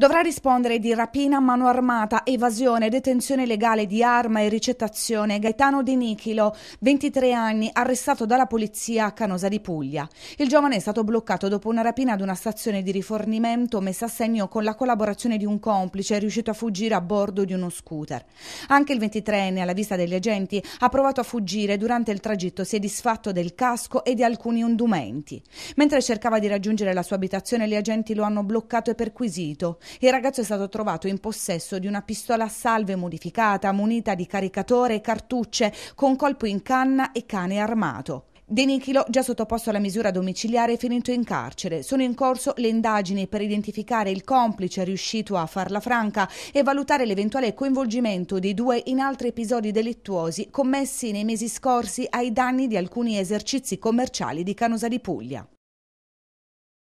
Dovrà rispondere di rapina a mano armata, evasione, detenzione legale di arma e ricettazione Gaetano De Nichilo, 23 anni, arrestato dalla polizia a Canosa di Puglia. Il giovane è stato bloccato dopo una rapina ad una stazione di rifornimento messa a segno con la collaborazione di un complice riuscito a fuggire a bordo di uno scooter. Anche il 23enne, alla vista degli agenti, ha provato a fuggire durante il tragitto si è disfatto del casco e di alcuni indumenti. Mentre cercava di raggiungere la sua abitazione, gli agenti lo hanno bloccato e perquisito. Il ragazzo è stato trovato in possesso di una pistola a salve modificata, munita di caricatore e cartucce, con colpo in canna e cane armato. De Nichilo, già sottoposto alla misura domiciliare, è finito in carcere. Sono in corso le indagini per identificare il complice riuscito a farla franca e valutare l'eventuale coinvolgimento dei due in altri episodi delittuosi commessi nei mesi scorsi ai danni di alcuni esercizi commerciali di Canosa di Puglia.